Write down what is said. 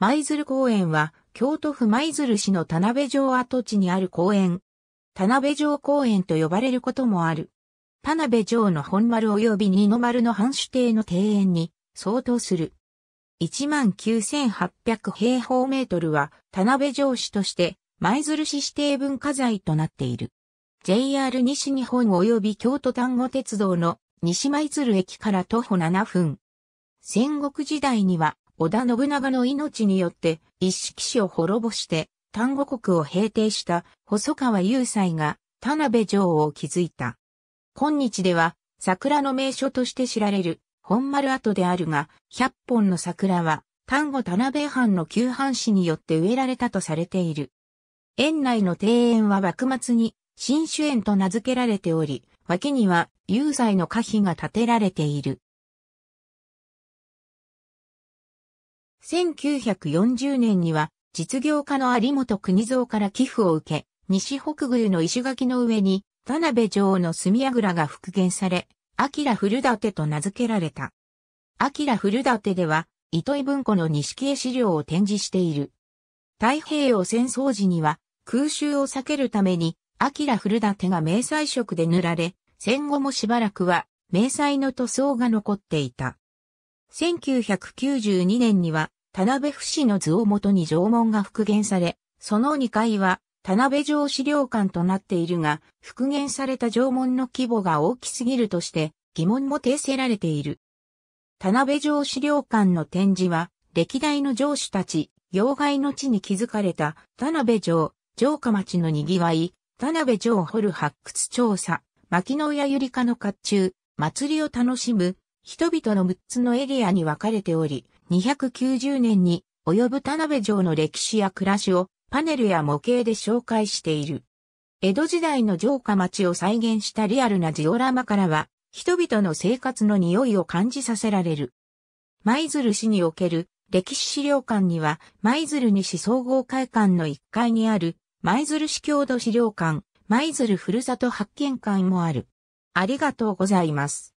舞鶴公園は、京都府舞鶴市の田辺城跡地にある公園。田辺城公園と呼ばれることもある。田辺城の本丸及び二の丸の藩主邸の庭園に相当する。19,800平方メートルは田辺城市として舞鶴市指定文化財となっている。JR 西日本及び京都丹後鉄道の西舞鶴駅から徒歩7分。戦国時代には織田信長の命によって一色氏を滅ぼして丹後国を平定した細川雄斎が田辺城を築いた。今日では桜の名所として知られる本丸跡であるが、百本の桜は丹後田辺藩の旧藩士によって植えられたとされている。園内の庭園は幕末に新種園と名付けられており、脇には雄斎の歌碑が建てられている。1940年には実業家の有本国蔵から寄付を受け、西北宮の石垣の上に田辺城の住櫓が復元され、明古館と名付けられた。明古館では、糸井文庫の錦絵資料を展示している。太平洋戦争時には、空襲を避けるために、明古館が迷彩色で塗られ、戦後もしばらくは、迷彩の塗装が残っていた。1992年には、田辺不死の図をもとに城門が復元され、その2階は田辺城資料館となっているが、復元された城門の規模が大きすぎるとして疑問も呈せられている。田辺城資料館の展示は、歴代の城主たち、妖怪の地に築かれた田辺城、城下町の賑わい、田辺城を掘る発掘調査、牧野親ゆりかの甲冑、祭りを楽しむ、人々の6つのエリアに分かれており、290年に及ぶ田辺城の歴史や暮らしをパネルや模型で紹介している。江戸時代の城下町を再現したリアルなジオラマからは、人々の生活の匂いを感じさせられる。舞鶴市における歴史資料館には、舞鶴西総合会館の1階にある、舞鶴市郷土資料館、舞鶴ふるさと発見館もある。ありがとうございます。